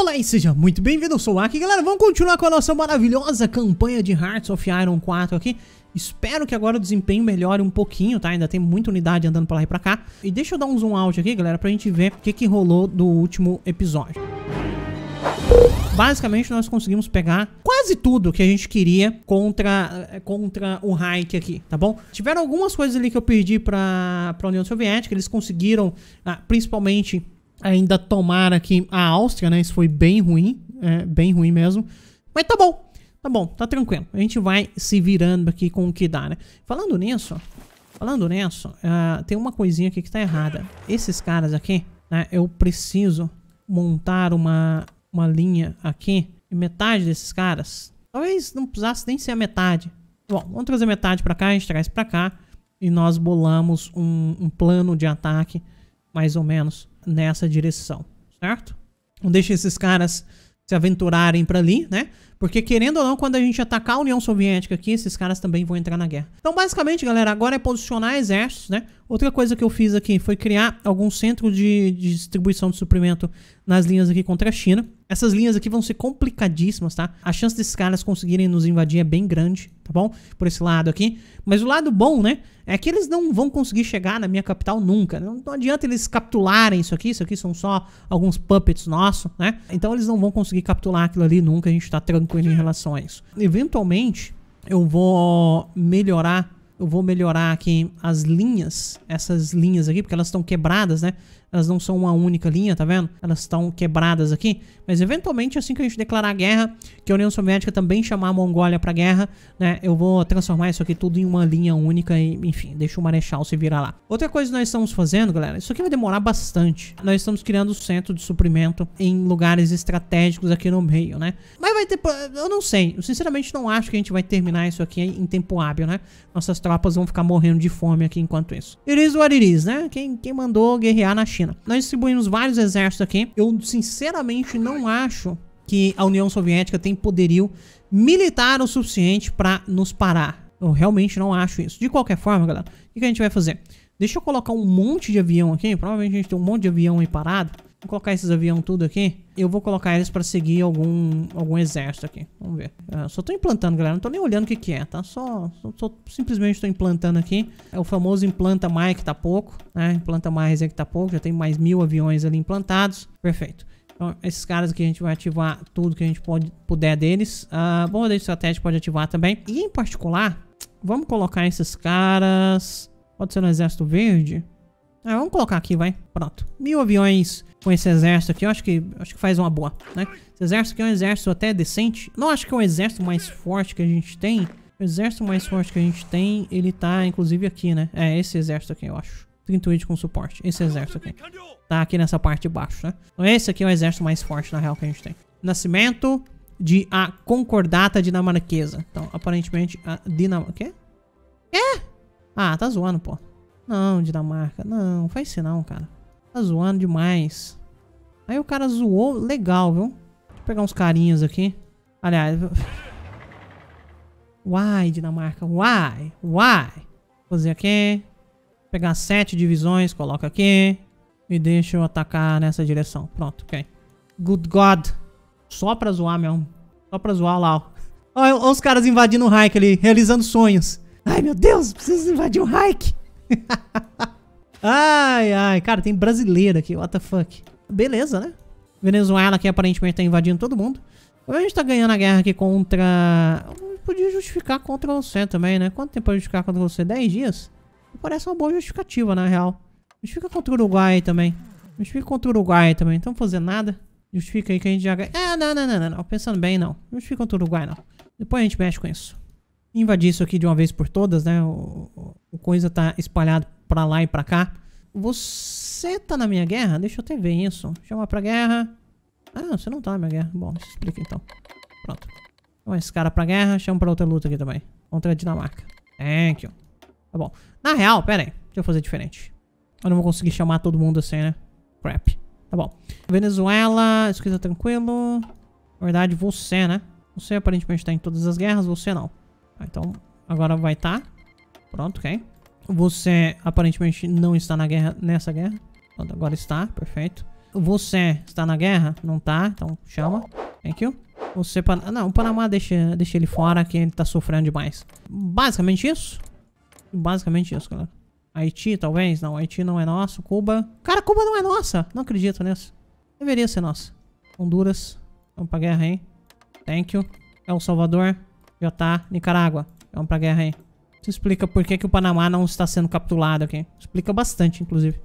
Olá e seja muito bem-vindo, eu sou o Aki, galera, vamos continuar com a nossa maravilhosa campanha de Hearts of Iron 4 aqui Espero que agora o desempenho melhore um pouquinho, tá? Ainda tem muita unidade andando pra lá e pra cá E deixa eu dar um zoom out aqui, galera, pra gente ver o que, que rolou do último episódio Basicamente, nós conseguimos pegar quase tudo que a gente queria contra, eh, contra o Reich aqui, tá bom? Tiveram algumas coisas ali que eu perdi pra, pra União Soviética, eles conseguiram, ah, principalmente ainda tomara aqui a Áustria, né? Isso foi bem ruim, é, bem ruim mesmo. Mas tá bom, tá bom, tá tranquilo. A gente vai se virando aqui com o que dá, né? Falando nisso, falando nisso, uh, tem uma coisinha aqui que tá errada. Esses caras aqui, né? Eu preciso montar uma, uma linha aqui. E metade desses caras, talvez não precisasse nem ser a metade. Bom, vamos trazer metade pra cá, a gente traz pra cá. E nós bolamos um, um plano de ataque, mais ou menos, nessa direção, certo? Não deixe esses caras se aventurarem para ali, né? Porque querendo ou não, quando a gente atacar a União Soviética aqui, esses caras também vão entrar na guerra. Então, basicamente, galera, agora é posicionar exércitos, né? Outra coisa que eu fiz aqui foi criar algum centro de, de distribuição de suprimento nas linhas aqui contra a China. Essas linhas aqui vão ser complicadíssimas, tá? A chance desses caras conseguirem nos invadir é bem grande, tá bom? Por esse lado aqui. Mas o lado bom, né? É que eles não vão conseguir chegar na minha capital nunca. Não, né? não adianta eles capitularem isso aqui. Isso aqui são só alguns puppets nossos, né? Então eles não vão conseguir capitular aquilo ali nunca. A gente tá tranquilo em relação a isso. Eventualmente, eu vou melhorar eu vou melhorar aqui as linhas, essas linhas aqui, porque elas estão quebradas, né? elas não são uma única linha, tá vendo? Elas estão quebradas aqui, mas eventualmente assim que a gente declarar guerra, que a União Soviética também chamar a Mongólia pra guerra, né, eu vou transformar isso aqui tudo em uma linha única e, enfim, deixa o Marechal se virar lá. Outra coisa que nós estamos fazendo, galera, isso aqui vai demorar bastante. Nós estamos criando o centro de suprimento em lugares estratégicos aqui no meio, né? Mas vai ter, eu não sei, eu sinceramente não acho que a gente vai terminar isso aqui em tempo hábil, né? Nossas tropas vão ficar morrendo de fome aqui enquanto isso. Iris o Ariris, né? Quem, quem mandou guerrear na China China. Nós distribuímos vários exércitos aqui. Eu sinceramente não acho que a União Soviética tem poderio militar o suficiente para nos parar. Eu realmente não acho isso. De qualquer forma, galera, o que a gente vai fazer? Deixa eu colocar um monte de avião aqui. Provavelmente a gente tem um monte de avião aí parado. Vou colocar esses aviões tudo aqui. Eu vou colocar eles pra seguir algum, algum exército aqui. Vamos ver. Eu ah, só tô implantando, galera. Não tô nem olhando o que que é, tá? Só, só, só simplesmente tô implantando aqui. É o famoso implanta mais que tá pouco, né? Implanta mais é que tá pouco. Já tem mais mil aviões ali implantados. Perfeito. Então, esses caras aqui a gente vai ativar tudo que a gente pode, puder deles. Uh, bom, a estratégia pode ativar também. E em particular, vamos colocar esses caras... Pode ser no Exército Verde? Ah, vamos colocar aqui, vai. Pronto. Mil aviões com esse exército aqui. Eu acho que, acho que faz uma boa, né? Esse exército aqui é um exército até decente. Não acho que é o exército mais forte que a gente tem. O exército mais forte que a gente tem, ele tá inclusive aqui, né? É esse exército aqui, eu acho. 38 com suporte. Esse exército aqui. Tá aqui nessa parte de baixo, né? Então esse aqui é o exército mais forte, na real, que a gente tem. Nascimento de a concordata dinamarquesa. Então, aparentemente, a Dinamarquesa... Quê? É? Ah, tá zoando, pô. Não, Dinamarca, não, faz isso não, cara. Tá zoando demais. Aí o cara zoou legal, viu? Deixa eu pegar uns carinhas aqui. Aliás... Why Dinamarca, Why? Vou Fazer aqui. Pegar sete divisões, coloca aqui. E deixa eu atacar nessa direção. Pronto, ok. Good God. Só pra zoar mesmo. Só pra zoar lá, ó. Olha, os caras invadindo o Reich ali, realizando sonhos. Ai, meu Deus, preciso invadir o Reich. ai, ai. Cara, tem brasileiro aqui. What the fuck? Beleza, né? Venezuela que aparentemente tá invadindo todo mundo. A gente tá ganhando a guerra aqui contra... podia justificar contra você também, né? Quanto tempo pra justificar contra você? 10 dias? Parece uma boa justificativa, na real. Justifica contra o Uruguai também. Justifica contra o Uruguai também. Então fazer nada. Justifica aí que a gente já ganha. Ah, não, não, não, não, não. Pensando bem, não. Justifica contra o Uruguai, não. Depois a gente mexe com isso invadir isso aqui de uma vez por todas, né? O, o coisa tá espalhado pra lá e pra cá. Você tá na minha guerra? Deixa eu até ver isso. Chama pra guerra. Ah, você não tá na minha guerra. Bom, eu explicar então. Pronto. Chama esse cara pra guerra, chama pra outra luta aqui também. Contra a Dinamarca. Thank you. Tá bom. Na real, pera aí. Deixa eu fazer diferente. Eu não vou conseguir chamar todo mundo assim, né? Crap. Tá bom. Venezuela, tá tranquilo. Na verdade, você, né? Você aparentemente tá em todas as guerras, você não. Então, agora vai estar. Tá. Pronto, ok. Você aparentemente não está na guerra nessa guerra. Pronto, agora está, perfeito. Você está na guerra? Não tá, então chama. Thank you. Você... Ah, não, o Panamá deixa, deixa ele fora que ele tá sofrendo demais. Basicamente isso. Basicamente isso, galera. Haiti, talvez? Não, Haiti não é nosso. Cuba... Cara, Cuba não é nossa! Não acredito nisso. Deveria ser nossa. Honduras. Vamos pra guerra, hein? Thank you. El Salvador. Já tá, Nicarágua. Vamos pra guerra aí. Isso explica por que, que o Panamá não está sendo capturado aqui. Explica bastante, inclusive.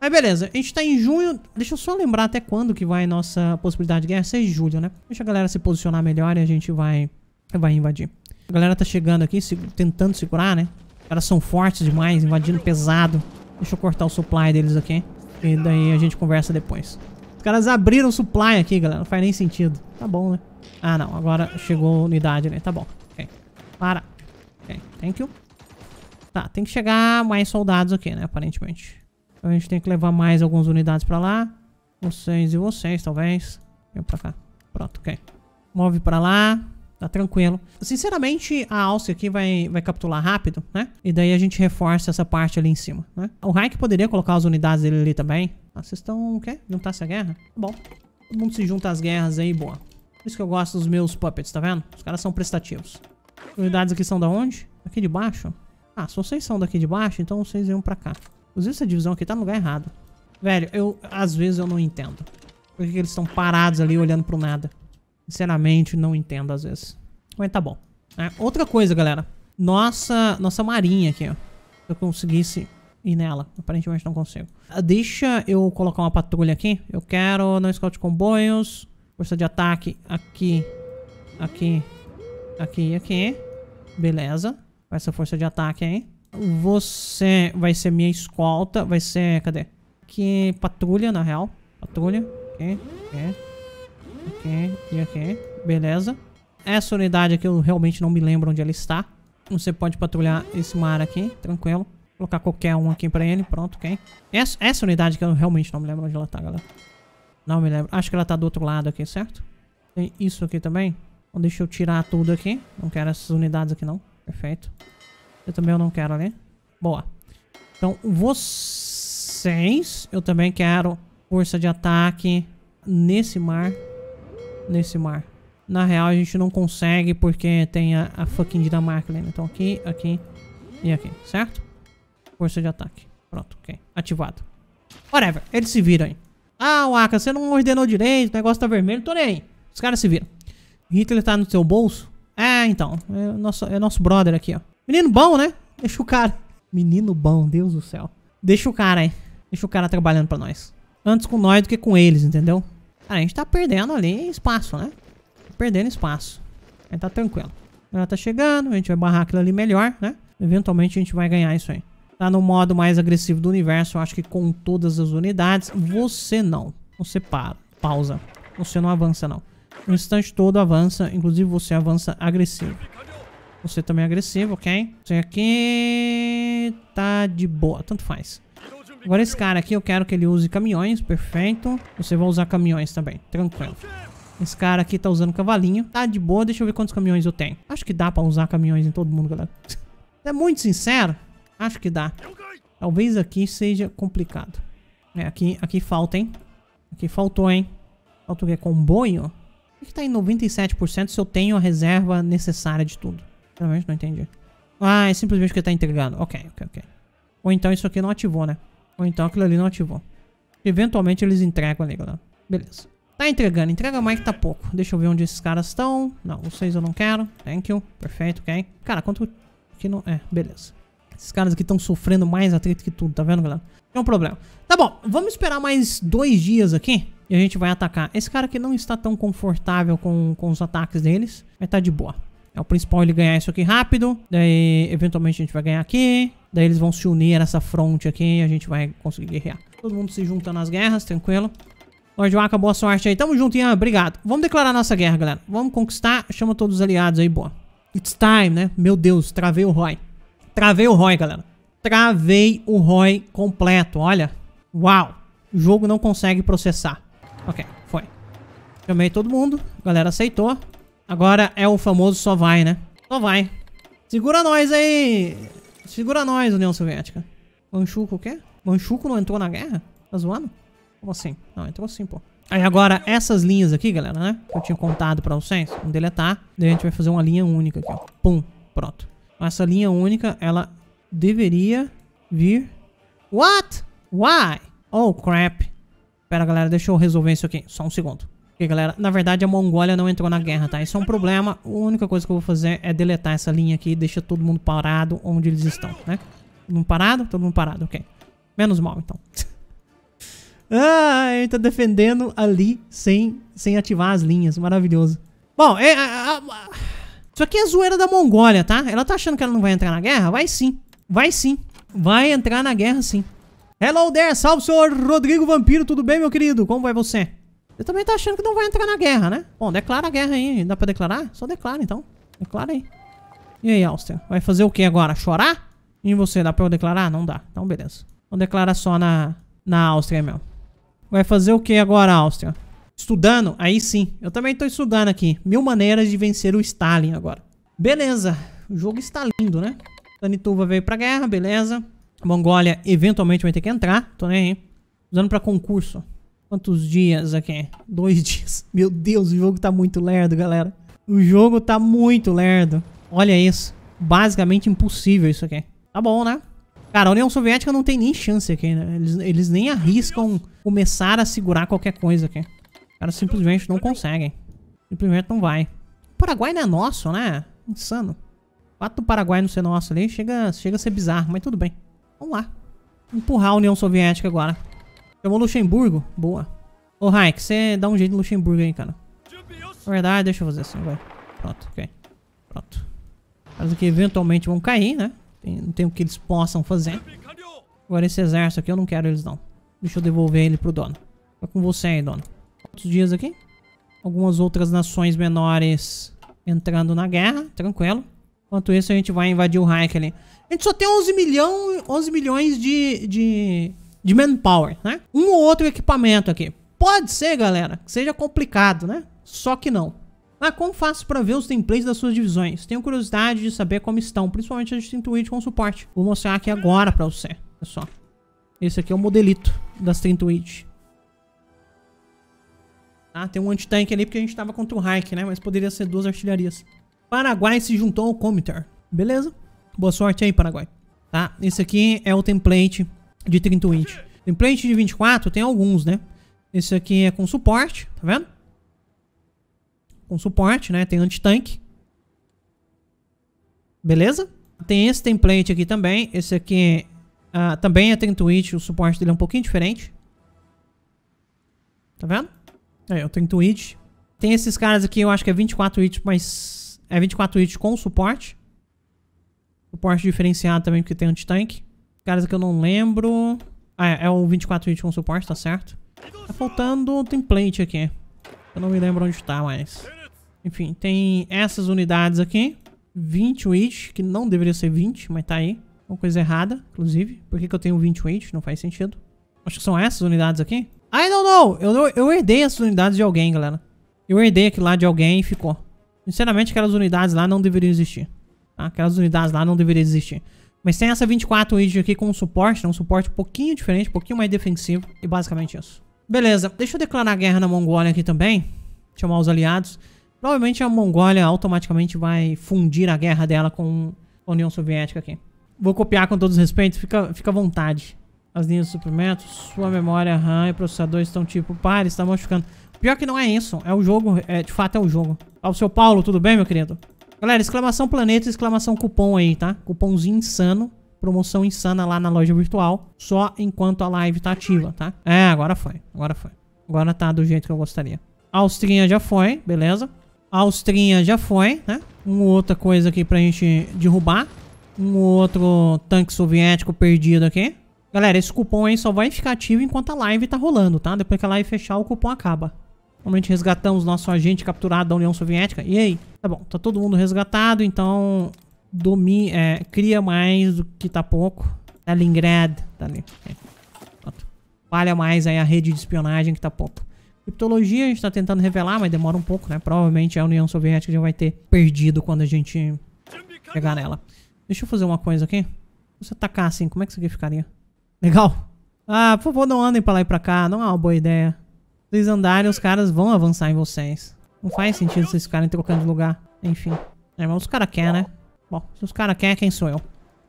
Mas beleza, a gente tá em junho. Deixa eu só lembrar até quando que vai nossa possibilidade de guerra. é em julho, né? Deixa a galera se posicionar melhor e a gente vai, vai invadir. A galera tá chegando aqui, se, tentando segurar, né? Os caras são fortes demais, invadindo pesado. Deixa eu cortar o supply deles aqui. E daí a gente conversa depois. Os caras abriram o supply aqui, galera. Não faz nem sentido. Tá bom, né? Ah, não. Agora chegou a unidade, né? Tá bom. Para. Ok, thank you. Tá, tem que chegar mais soldados aqui, né? Aparentemente. Então a gente tem que levar mais algumas unidades pra lá. Vocês e vocês, talvez. Vem pra cá. Pronto, ok. Move pra lá. Tá tranquilo. Sinceramente, a Alce aqui vai, vai capturar rápido, né? E daí a gente reforça essa parte ali em cima, né? O Raik poderia colocar as unidades dele ali também. Ah, vocês estão o quê? Juntar tá essa guerra? Bom. Todo mundo se junta às guerras aí, boa. Por isso que eu gosto dos meus puppets, tá vendo? Os caras são prestativos. Unidades aqui são da onde? Aqui de baixo? Ah, se vocês são daqui de baixo, então vocês iam pra cá. Inclusive essa divisão aqui tá no lugar errado. Velho, eu... Às vezes eu não entendo. Por que, eles estão parados ali olhando pro nada? Sinceramente, não entendo às vezes. Mas tá bom. É, outra coisa, galera. Nossa, nossa marinha aqui, ó. Se eu conseguisse ir nela. Aparentemente não consigo. Ah, deixa eu colocar uma patrulha aqui. Eu quero não scout comboios. Força de ataque aqui. Aqui. Aqui, aqui. Beleza. Com essa força de ataque aí. Você vai ser minha escolta. Vai ser... Cadê? Aqui, patrulha, na real. Patrulha. Aqui, aqui. Aqui e aqui. Beleza. Essa unidade aqui eu realmente não me lembro onde ela está. Você pode patrulhar esse mar aqui, tranquilo. Colocar qualquer um aqui pra ele, pronto, ok. Essa, essa unidade que eu realmente não me lembro onde ela tá, galera. Não me lembro. Acho que ela tá do outro lado aqui, certo? Tem isso aqui também. Então deixa eu tirar tudo aqui. Não quero essas unidades aqui não. Perfeito. Eu também eu não quero ali. Boa. Então vocês... Eu também quero força de ataque nesse mar. Nesse mar. Na real a gente não consegue porque tem a, a fucking Dinamarca ali. Né? Então aqui, aqui e aqui. Certo? Força de ataque. Pronto, ok. Ativado. Whatever. Eles se viram aí. Ah, Waka, você não ordenou direito. O negócio tá vermelho. Tô nem aí. Os caras se viram. Hitler tá no seu bolso? É então. É nosso, é nosso brother aqui, ó. Menino bom, né? Deixa o cara. Menino bom, Deus do céu. Deixa o cara aí. Deixa o cara trabalhando pra nós. Antes com nós do que com eles, entendeu? Cara, a gente tá perdendo ali espaço, né? Tá perdendo espaço. Aí tá tranquilo. Ela tá chegando, a gente vai barrar aquilo ali melhor, né? Eventualmente a gente vai ganhar isso aí. Tá no modo mais agressivo do universo, eu acho que com todas as unidades. Você não. Você para. Pausa. Você não avança, não. No instante todo avança, inclusive você avança agressivo. Você também é agressivo, ok? Isso aqui tá de boa, tanto faz. Agora esse cara aqui, eu quero que ele use caminhões, perfeito. Você vai usar caminhões também, tranquilo. Esse cara aqui tá usando cavalinho. Tá de boa, deixa eu ver quantos caminhões eu tenho. Acho que dá pra usar caminhões em todo mundo, galera. é muito sincero, acho que dá. Talvez aqui seja complicado. É, aqui, aqui falta, hein? Aqui faltou, hein? Falta o quê? Comboio? que tá em 97% se eu tenho a reserva necessária de tudo? Realmente não entendi. Ah, é simplesmente porque tá entregando. Ok, ok, ok. Ou então isso aqui não ativou, né? Ou então aquilo ali não ativou. Eventualmente eles entregam ali, galera. Beleza. Tá entregando. Entrega mais que tá pouco. Deixa eu ver onde esses caras estão. Não, vocês eu não quero. Thank you. Perfeito, ok. Cara, quanto que não... É, beleza. Esses caras aqui estão sofrendo mais atrito que tudo, tá vendo, galera? É um problema. Tá bom, vamos esperar mais dois dias aqui e a gente vai atacar. Esse cara aqui não está tão confortável com, com os ataques deles. Mas tá de boa. É o principal ele ganhar isso aqui rápido. Daí, eventualmente, a gente vai ganhar aqui. Daí eles vão se unir a essa fronte aqui e a gente vai conseguir guerrear. Todo mundo se junta nas guerras, tranquilo. Lord Waka, boa sorte aí. Tamo junto, Ian. Obrigado. Vamos declarar nossa guerra, galera. Vamos conquistar. Chama todos os aliados aí, boa. It's time, né? Meu Deus, travei o Roy. Travei o Roy, galera. Travei o Roy completo, olha. Uau. O jogo não consegue processar. Ok, foi. Chamei todo mundo. A galera aceitou. Agora é o famoso só vai, né? Só vai. Segura nós aí! Segura nós, União Soviética. Manchuco o quê? Manchuco não entrou na guerra? Tá zoando? Como assim? Não, entrou sim, pô. Aí agora, essas linhas aqui, galera, né? Que eu tinha contado pra vocês. Vamos deletar. Daí a gente vai fazer uma linha única aqui, ó. Pum. Pronto. Essa linha única, ela deveria vir... What? Why? Oh, crap. Pera, galera, deixa eu resolver isso aqui. Só um segundo. Ok, galera, na verdade a Mongólia não entrou na guerra, tá? Isso é um problema. A única coisa que eu vou fazer é deletar essa linha aqui e deixar todo mundo parado onde eles estão, né? Todo mundo parado? Todo mundo parado, ok. Menos mal, então. ah, ele tá defendendo ali sem, sem ativar as linhas. Maravilhoso. Bom, é, a, a, isso aqui é zoeira da Mongólia, tá? Ela tá achando que ela não vai entrar na guerra? Vai sim. Vai sim. Vai entrar na guerra, sim. Hello there, salve senhor Rodrigo Vampiro, tudo bem meu querido? Como vai você? Você também tá achando que não vai entrar na guerra, né? Bom, declara a guerra aí, dá pra declarar? Só declara então, declara aí. E aí, Áustria, vai fazer o que agora? Chorar? E você, dá pra eu declarar? Não dá, então beleza. Vou declarar só na, na Áustria mesmo. Vai fazer o que agora, Áustria? Estudando? Aí sim, eu também tô estudando aqui. Mil maneiras de vencer o Stalin agora. Beleza, o jogo está lindo, né? Tanituva veio pra guerra, beleza. Mongólia eventualmente vai ter que entrar. Tô nem aí. Usando pra concurso. Quantos dias aqui? Dois dias. Meu Deus, o jogo tá muito lerdo, galera. O jogo tá muito lerdo. Olha isso. Basicamente impossível isso aqui. Tá bom, né? Cara, a União Soviética não tem nem chance aqui, né? Eles, eles nem arriscam começar a segurar qualquer coisa aqui. Cara, simplesmente não conseguem. Simplesmente não vai. O Paraguai não é nosso, né? Insano. O fato do Paraguai não ser nosso ali chega, chega a ser bizarro, mas tudo bem. Vamos lá. Empurrar a União Soviética agora. Chamou Luxemburgo? Boa. Ô, Raik, você dá um jeito no Luxemburgo aí, cara. Na verdade, deixa eu fazer assim, vai. Pronto, ok. Pronto. Caras que eventualmente vão cair, né? não tem o que eles possam fazer. Agora esse exército aqui eu não quero eles não. Deixa eu devolver ele pro dono. Tá com você aí, dono. Quantos dias aqui? Algumas outras nações menores entrando na guerra, tranquilo. Enquanto isso, a gente vai invadir o ali? A gente só tem 11, milhão, 11 milhões de, de, de manpower, né? Um ou outro equipamento aqui. Pode ser, galera, que seja complicado, né? Só que não. Mas ah, como faço para ver os templates das suas divisões? Tenho curiosidade de saber como estão, principalmente a de Twitch com suporte. Vou mostrar aqui agora para você, pessoal. Esse aqui é o modelito das Twitch. Ah, tem um anti-tank ali porque a gente tava contra o Hike, né? Mas poderia ser duas artilharias. Paraguai se juntou ao Comitar. Beleza? Boa sorte aí, Paraguai. Tá? Esse aqui é o template de 30 inch. Template de 24 tem alguns, né? Esse aqui é com suporte, tá vendo? Com suporte, né? Tem anti-tanque. Beleza? Tem esse template aqui também. Esse aqui uh, também é 30 inch. O suporte dele é um pouquinho diferente. Tá vendo? Aí, o 30 Twitch. Tem esses caras aqui, eu acho que é 24 Twitch, mas é 24 hits com suporte. Suporte diferenciado também, porque tem anti-tank. Caras que eu não lembro. Ah, é, é o 24 hits com suporte, tá certo. Tá faltando um template aqui. Eu não me lembro onde tá, mas... Enfim, tem essas unidades aqui. 20 hits que não deveria ser 20, mas tá aí. Uma coisa errada, inclusive. Por que, que eu tenho 20 hits? Não faz sentido. Acho que são essas unidades aqui. I don't know! Eu, eu herdei essas unidades de alguém, galera. Eu herdei aqui lá de alguém e ficou. Sinceramente, aquelas unidades lá não deveriam existir. Tá? Aquelas unidades lá não deveriam existir. Mas tem essa 24 Widget aqui com um suporte, né? um suporte um pouquinho diferente, um pouquinho mais defensivo. E basicamente isso. Beleza, deixa eu declarar guerra na Mongólia aqui também. Chamar os aliados. Provavelmente a Mongólia automaticamente vai fundir a guerra dela com a União Soviética aqui. Vou copiar com todos os respeitos, fica, fica à vontade. As linhas de suprimentos, sua memória RAM e processador estão tipo pares, está machucando. Pior que não é isso. É o jogo. É, de fato, é o jogo. Ó, o seu Paulo, tudo bem, meu querido? Galera, exclamação planeta, exclamação cupom aí, tá? Cupomzinho insano. Promoção insana lá na loja virtual. Só enquanto a live tá ativa, tá? É, agora foi. Agora foi. Agora tá do jeito que eu gostaria. Austrinha já foi, beleza? Austrinha já foi, né? Uma outra coisa aqui pra gente derrubar. Um outro tanque soviético perdido aqui. Galera, esse cupom aí só vai ficar ativo enquanto a live tá rolando, tá? Depois que a live fechar, o cupom acaba. Normalmente resgatamos nosso agente capturado da União Soviética. E aí? Tá bom, tá todo mundo resgatado, então domina, é, cria mais do que tá pouco. Stalingrad, tá ali. É. Falha mais aí a rede de espionagem que tá pouco. Criptologia a gente tá tentando revelar, mas demora um pouco, né? Provavelmente a União Soviética já vai ter perdido quando a gente pegar nela. Deixa eu fazer uma coisa aqui. Se você atacar assim, como é que isso aqui ficaria? Legal. Ah, por favor, não andem pra lá e pra cá. Não é uma boa ideia vocês andarem, os caras vão avançar em vocês. Não faz sentido vocês ficarem trocando de lugar. Enfim. É, mas os caras querem, né? Bom, se os caras querem, quem sou eu?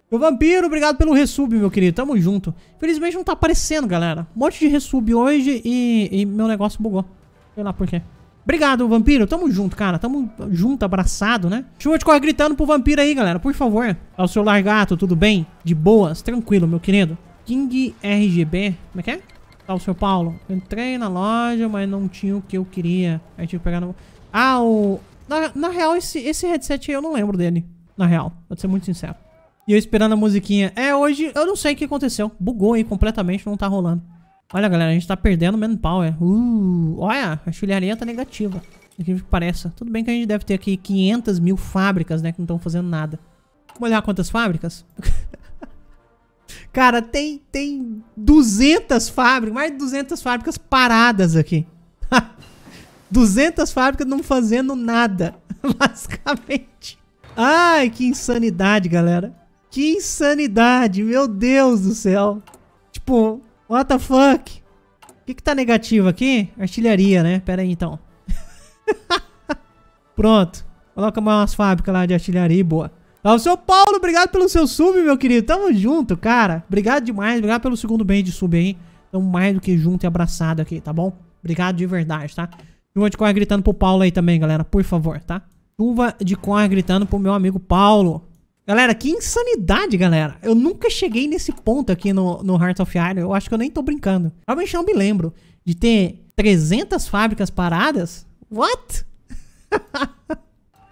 Meu vampiro, obrigado pelo resub, meu querido. Tamo junto. Infelizmente não tá aparecendo, galera. Um monte de resub hoje e, e meu negócio bugou. Sei lá por quê. Obrigado, vampiro. Tamo junto, cara. Tamo junto, abraçado, né? Chuva de corre gritando pro vampiro aí, galera. Por favor. É o seu largato, tudo bem? De boas, tranquilo, meu querido. King RGB. Como é que é? Tá, o seu Paulo. Entrei na loja, mas não tinha o que eu queria. Aí tive que pegar no... Ah, o... Na, na real, esse, esse headset aí eu não lembro dele. Na real, vou ser muito sincero. E eu esperando a musiquinha. É, hoje eu não sei o que aconteceu. Bugou aí completamente, não tá rolando. Olha, galera, a gente tá perdendo manpower. É. Uh, olha, a chilharia tá negativa. O que parece. Tudo bem que a gente deve ter aqui 500 mil fábricas, né? Que não estão fazendo nada. Vamos olhar quantas fábricas? Cara, tem, tem 200 fábricas, mais de 200 fábricas paradas aqui. 200 fábricas não fazendo nada, basicamente. Ai, que insanidade, galera. Que insanidade, meu Deus do céu. Tipo, what the fuck? O que que tá negativo aqui? Artilharia, né? Pera aí, então. Pronto. Coloca mais umas fábricas lá de artilharia boa. O seu Paulo, obrigado pelo seu sub, meu querido. Tamo junto, cara. Obrigado demais. Obrigado pelo segundo bem de sub aí. Tamo mais do que junto e abraçado aqui, tá bom? Obrigado de verdade, tá? Chuva de corre gritando pro Paulo aí também, galera. Por favor, tá? Chuva de corre gritando pro meu amigo Paulo. Galera, que insanidade, galera. Eu nunca cheguei nesse ponto aqui no, no Heart of Iron. Eu acho que eu nem tô brincando. Realmente não me lembro de ter 300 fábricas paradas. What?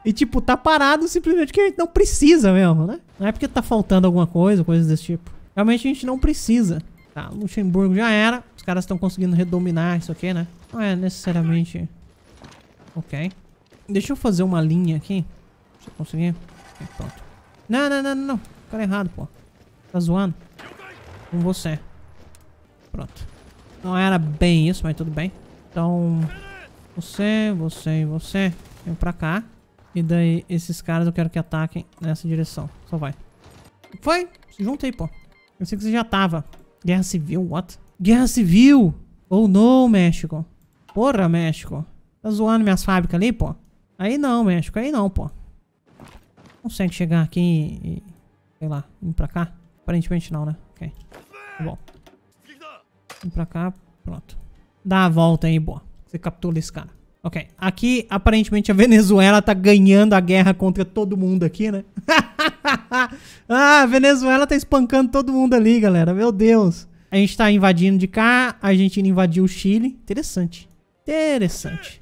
E, tipo, tá parado simplesmente porque a gente não precisa mesmo, né? Não é porque tá faltando alguma coisa, coisas desse tipo. Realmente a gente não precisa. Tá, Luxemburgo já era. Os caras estão conseguindo redominar isso aqui, né? Não é necessariamente... Ok. Deixa eu fazer uma linha aqui. Se eu conseguir. Okay, pronto. Não, não, não, não, não. Cara errado, pô. Tá zoando. Com você. Pronto. Não era bem isso, mas tudo bem. Então... Você, você e você. Vem pra cá. E daí esses caras eu quero que ataquem nessa direção. Só vai. Foi! Junta aí, pô. Eu sei que você já tava. Guerra civil, what? Guerra civil! Oh não, México. Porra, México. Tá zoando minhas fábricas ali, pô? Aí não, México. Aí não, pô. Consegue chegar aqui e... Sei lá, Vim pra cá? Aparentemente não, né? Ok. Tá bom. Vim pra cá, pronto. Dá a volta aí, boa. Você captura esse cara. Ok, aqui aparentemente a Venezuela tá ganhando a guerra contra todo mundo aqui, né? ah, a Venezuela tá espancando todo mundo ali, galera, meu Deus. A gente tá invadindo de cá, a Argentina invadiu o Chile. Interessante, interessante.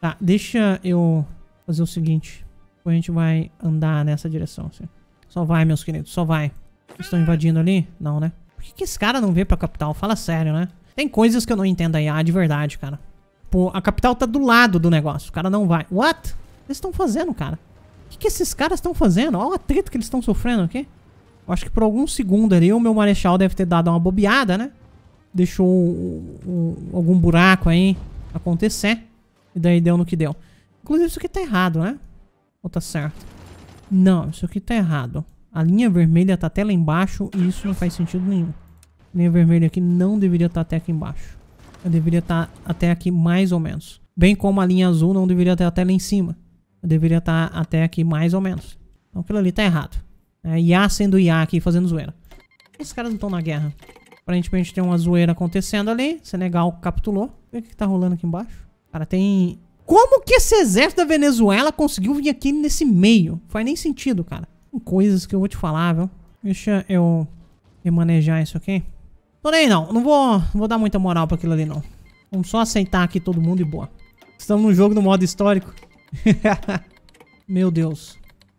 Tá, deixa eu fazer o seguinte. Depois a gente vai andar nessa direção, assim. Só vai, meus queridos, só vai. Estão invadindo ali? Não, né? Por que, que esse cara não veio pra capital? Fala sério, né? Tem coisas que eu não entendo aí, ah, de verdade, cara. Pô, a capital tá do lado do negócio. O cara não vai. What? Eles estão fazendo, cara? O que, que esses caras estão fazendo? Olha o atrito que eles estão sofrendo aqui. Eu acho que por algum segundo ali o meu marechal deve ter dado uma bobeada, né? Deixou um, um, algum buraco aí acontecer. E daí deu no que deu. Inclusive isso aqui tá errado, né? Ou tá certo? Não, isso aqui tá errado. A linha vermelha tá até lá embaixo e isso não faz sentido nenhum. A linha vermelha aqui não deveria estar tá até aqui embaixo. Eu deveria estar tá até aqui mais ou menos. Bem como a linha azul não deveria estar até lá em cima. Eu deveria estar tá até aqui mais ou menos. Então aquilo ali tá errado. É IA sendo IA aqui, fazendo zoeira. Esses caras não estão na guerra. Aparentemente tem uma zoeira acontecendo ali. Senegal capitulou. o que, que tá rolando aqui embaixo. Cara, tem... Como que esse exército da Venezuela conseguiu vir aqui nesse meio? Não faz nem sentido, cara. Tem coisas que eu vou te falar, viu? Deixa eu remanejar isso aqui. Porém, não. Não vou, não vou dar muita moral pra aquilo ali, não. Vamos só aceitar aqui todo mundo e boa. Estamos no jogo no modo histórico. Meu Deus.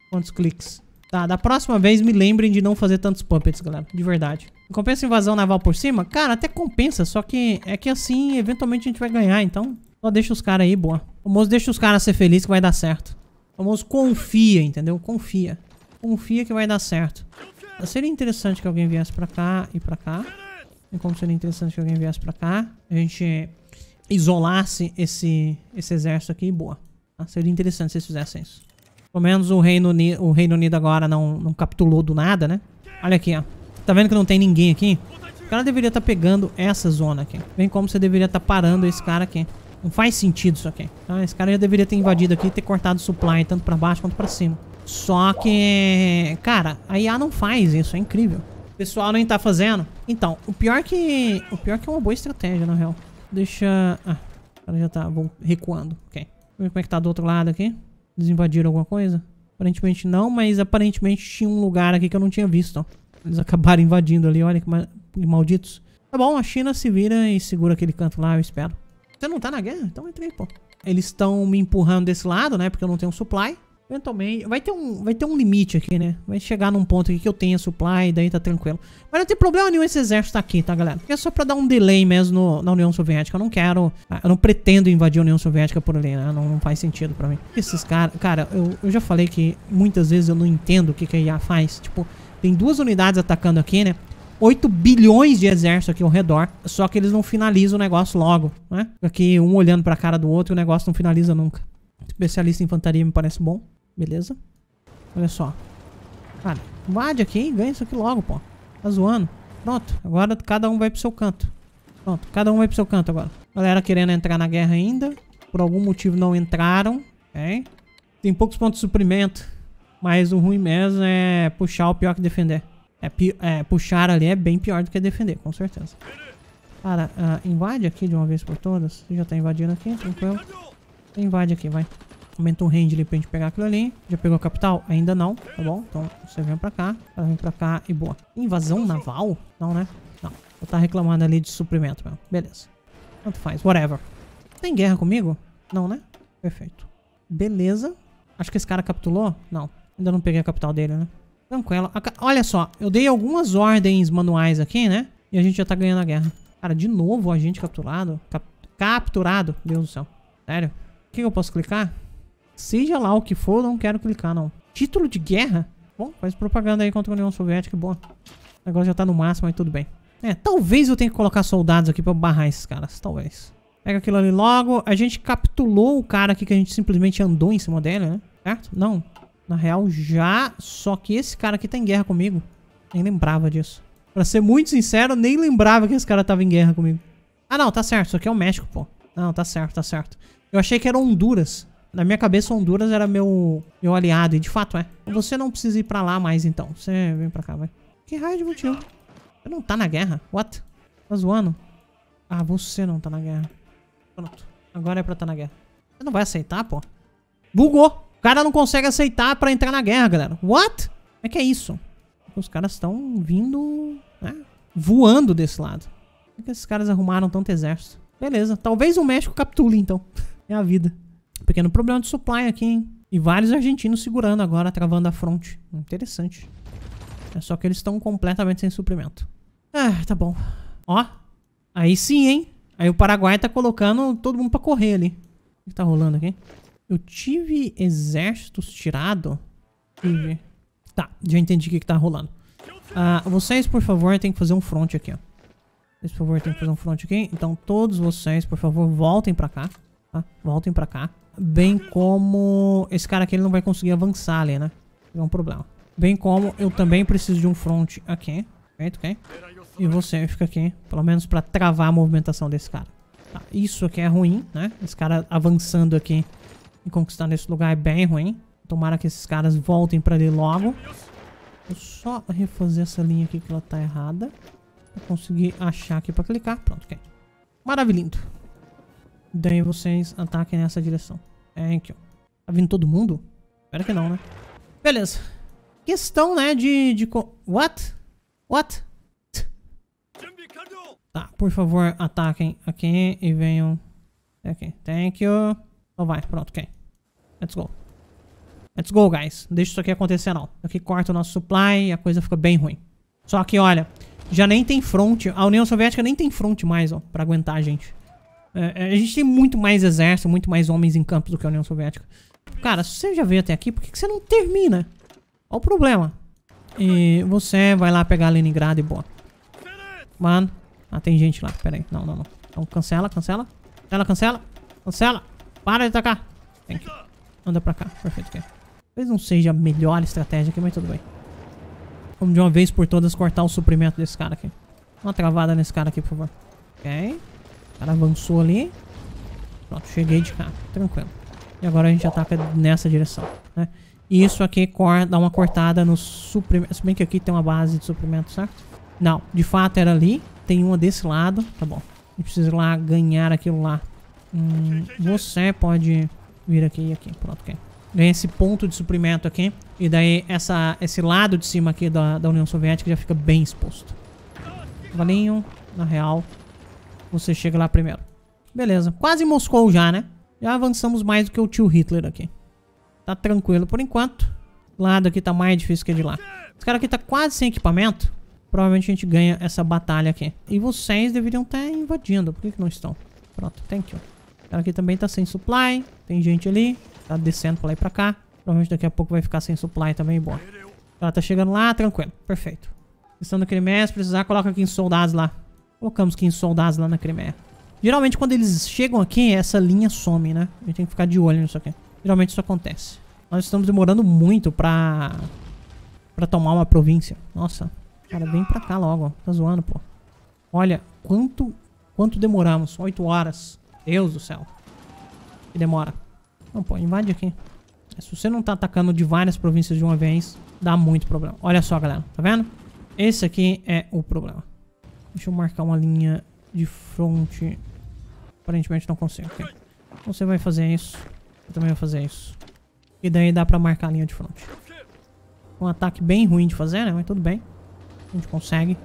Quantos cliques. Tá, da próxima vez me lembrem de não fazer tantos puppets, galera. De verdade. Compensa invasão naval por cima? Cara, até compensa, só que é que assim, eventualmente a gente vai ganhar, então... Só deixa os caras aí, boa. O deixa os caras ser felizes que vai dar certo. O confia, entendeu? Confia. Confia que vai dar certo. Seria interessante que alguém viesse pra cá e pra cá. E é como seria interessante que alguém viesse pra cá, a gente isolasse esse, esse exército aqui e boa. Tá? Seria interessante se eles fizessem isso. Pelo menos o Reino, Unido, o Reino Unido agora não, não capitulou do nada, né? Olha aqui, ó. Tá vendo que não tem ninguém aqui? O cara deveria estar tá pegando essa zona aqui. Bem como você deveria estar tá parando esse cara aqui. Não faz sentido isso aqui. Tá? Esse cara já deveria ter invadido aqui e ter cortado o supply tanto pra baixo quanto pra cima. Só que... Cara, a IA não faz isso. É incrível pessoal nem tá fazendo. Então, o pior que... O pior que é uma boa estratégia, na real. Deixa... Ah, o cara já tá recuando. Ok. Vamos ver como é que tá do outro lado aqui. Eles invadiram alguma coisa? Aparentemente não, mas aparentemente tinha um lugar aqui que eu não tinha visto. Ó. Então. Eles acabaram invadindo ali, olha que, ma... que malditos. Tá bom, a China se vira e segura aquele canto lá, eu espero. Você não tá na guerra? Então entrei, pô. Eles estão me empurrando desse lado, né? Porque eu não tenho supply. Eventualmente, vai ter, um, vai ter um limite aqui, né? Vai chegar num ponto aqui que eu tenha supply, daí tá tranquilo. Mas não tem problema nenhum esse exército tá aqui, tá, galera? Porque é só pra dar um delay mesmo no, na União Soviética. Eu não quero... Ah, eu não pretendo invadir a União Soviética por ali, né? Não, não faz sentido pra mim. Esses caras... Cara, eu, eu já falei que muitas vezes eu não entendo o que, que a IA faz. Tipo, tem duas unidades atacando aqui, né? 8 bilhões de exército aqui ao redor, só que eles não finalizam o negócio logo, né? Aqui um olhando pra cara do outro e o negócio não finaliza nunca. Especialista em infantaria me parece bom. Beleza? Olha só. Cara, invade aqui e ganha isso aqui logo, pô. Tá zoando. Pronto, agora cada um vai pro seu canto. Pronto, cada um vai pro seu canto agora. Galera querendo entrar na guerra ainda. Por algum motivo não entraram, ok? É, Tem poucos pontos de suprimento. Mas o ruim mesmo é puxar o pior que defender. É, é puxar ali é bem pior do que defender, com certeza. Cara, uh, invade aqui de uma vez por todas. Você já tá invadindo aqui, tranquilo. Invade aqui, vai. Aumenta o ali pra gente pegar aquilo ali. Já pegou a capital? Ainda não, tá bom? Então você vem pra cá. Ela vem pra cá e boa. Invasão naval? Não, né? Não. Eu tá reclamando ali de suprimento mesmo. Beleza. Tanto faz, whatever. Tem guerra comigo? Não, né? Perfeito. Beleza. Acho que esse cara capitulou? Não. Ainda não peguei a capital dele, né? Tranquilo. Olha só, eu dei algumas ordens manuais aqui, né? E a gente já tá ganhando a guerra. Cara, de novo a gente capturado. Cap capturado. Deus do céu. Sério? O que eu posso clicar? Seja lá o que for, não quero clicar, não. Título de guerra? Bom, faz propaganda aí contra a União Soviética, boa. O negócio já tá no máximo, aí tudo bem. É, talvez eu tenha que colocar soldados aqui pra barrar esses caras, talvez. Pega aquilo ali logo. A gente capitulou o cara aqui que a gente simplesmente andou em cima dele, né? Certo? Não. Na real, já. Só que esse cara aqui tá em guerra comigo. Nem lembrava disso. Pra ser muito sincero, nem lembrava que esse cara tava em guerra comigo. Ah, não, tá certo. Isso aqui é o México, pô. Não, tá certo, tá certo. Eu achei que era Honduras. Na minha cabeça, Honduras era meu, meu aliado, e de fato é. Você não precisa ir pra lá mais, então. Você vem pra cá, vai. Que raio de motivo? Você não tá na guerra? What? Tá zoando? Ah, você não tá na guerra. Pronto. Agora é pra tá na guerra. Você não vai aceitar, pô? Bugou! O cara não consegue aceitar pra entrar na guerra, galera. What? Como é que é isso? Os caras estão vindo... Né? Voando desse lado. Por é que esses caras arrumaram tanto exército? Beleza. Talvez o México capitule, então. é a vida. Pequeno problema de supply aqui, hein? E vários argentinos segurando agora, travando a fronte. Interessante. É só que eles estão completamente sem suprimento. Ah, tá bom. Ó, aí sim, hein? Aí o Paraguai tá colocando todo mundo pra correr ali. O que tá rolando aqui? Eu tive exércitos tirado? Tive. Tá, já entendi o que, que tá rolando. Ah, vocês, por favor, tem que fazer um front aqui, ó. Vocês, por favor, tem que fazer um front aqui. Então, todos vocês, por favor, voltem pra cá. Tá? Voltem pra cá. Bem como esse cara aqui ele não vai conseguir avançar ali, né? É um problema. Bem como eu também preciso de um front aqui. Perfeito, ok? E você fica aqui, pelo menos pra travar a movimentação desse cara. Tá, isso aqui é ruim, né? Esse cara avançando aqui e conquistando esse lugar é bem ruim. Tomara que esses caras voltem pra ali logo. Vou só refazer essa linha aqui que ela tá errada. Vou conseguir achar aqui pra clicar. Pronto, ok. Maravilhindo. Daí vocês ataquem nessa direção. Thank é, you. Tá vindo todo mundo? Espera que não, né? Beleza. Questão, né, de... de co... What? What? Tá, por favor, ataquem aqui e venham aqui. Thank you. Então vai, pronto, ok. Let's go. Let's go, guys. Não deixa isso aqui acontecer, não. Aqui corta o nosso supply e a coisa fica bem ruim. Só que, olha, já nem tem front. A União Soviética nem tem front mais, ó, pra aguentar a gente. É, é, a gente tem muito mais exército, muito mais homens em campo do que a União Soviética. Cara, se você já veio até aqui, por que, que você não termina? Olha o problema. E você vai lá pegar Leningrado e boa. Mano. Ah, tem gente lá. Pera aí. Não, não, não. Então cancela, cancela. Cancela, cancela. Cancela. Para de atacar. Vem aqui. Anda pra cá. Perfeito. Aqui. Talvez não seja a melhor estratégia aqui, mas tudo bem. Vamos de uma vez por todas cortar o suprimento desse cara aqui. Uma travada nesse cara aqui, por favor. Ok. O cara avançou ali. Pronto, cheguei de cá. Tranquilo. E agora a gente ataca tá nessa direção, né? E isso aqui dá uma cortada no suprimento Se bem que aqui tem uma base de suprimento, certo? Não, de fato era ali. Tem uma desse lado. Tá bom. A gente precisa ir lá ganhar aquilo lá. Hum, você pode vir aqui e aqui. Pronto, ok. Ganha esse ponto de suprimento aqui. E daí essa, esse lado de cima aqui da, da União Soviética já fica bem exposto. Cavalinho, na real, você chega lá primeiro. Beleza. Quase Moscou já, né? Já avançamos mais do que o tio Hitler aqui. Tá tranquilo por enquanto. Lado aqui tá mais difícil que de lá. Esse cara aqui tá quase sem equipamento. Provavelmente a gente ganha essa batalha aqui. E vocês deveriam estar tá invadindo. Por que, que não estão? Pronto, thank you. O cara aqui também tá sem supply. Tem gente ali. Tá descendo pra lá e pra cá. Provavelmente daqui a pouco vai ficar sem supply também. Boa. cara tá chegando lá, tranquilo. Perfeito. Estando aquele mestre, precisar, coloca aqui em soldados lá. Colocamos 500 soldados lá na Crimeia. Geralmente quando eles chegam aqui, essa linha some, né? A gente tem que ficar de olho nisso aqui. Geralmente isso acontece. Nós estamos demorando muito pra... Pra tomar uma província. Nossa. Cara, vem pra cá logo. Tá zoando, pô. Olha, quanto... Quanto demoramos? 8 horas. Deus do céu. Que demora. Não, pô, invade aqui. Se você não tá atacando de várias províncias de uma vez, dá muito problema. Olha só, galera. Tá vendo? Esse aqui é o problema. Deixa eu marcar uma linha de frente. Aparentemente não consigo. Okay. Então você vai fazer isso. Você também vai fazer isso. E daí dá pra marcar a linha de frente? Um ataque bem ruim de fazer, né? Mas tudo bem. A gente consegue.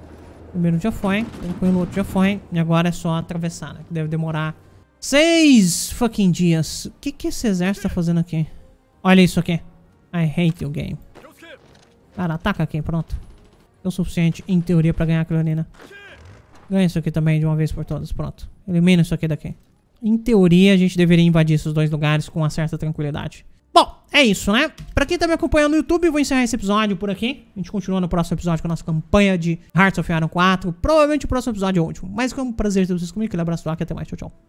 Primeiro já foi. Tranquilo, outro já foi. E agora é só atravessar, né? Que deve demorar seis fucking dias. O que, que esse exército tá fazendo aqui? Olha isso aqui. I hate you, game. Cara, ataca aqui, pronto. É o suficiente, em teoria, pra ganhar a Carolina. Ganha isso aqui também de uma vez por todas. Pronto. Elimina isso aqui daqui. Em teoria, a gente deveria invadir esses dois lugares com uma certa tranquilidade. Bom, é isso, né? Pra quem tá me acompanhando no YouTube, eu vou encerrar esse episódio por aqui. A gente continua no próximo episódio com a nossa campanha de Hearts of Iron 4. Provavelmente o próximo episódio é o último. Mas foi um prazer ter vocês comigo. Aquele abraço lá ar, até mais. Tchau, tchau.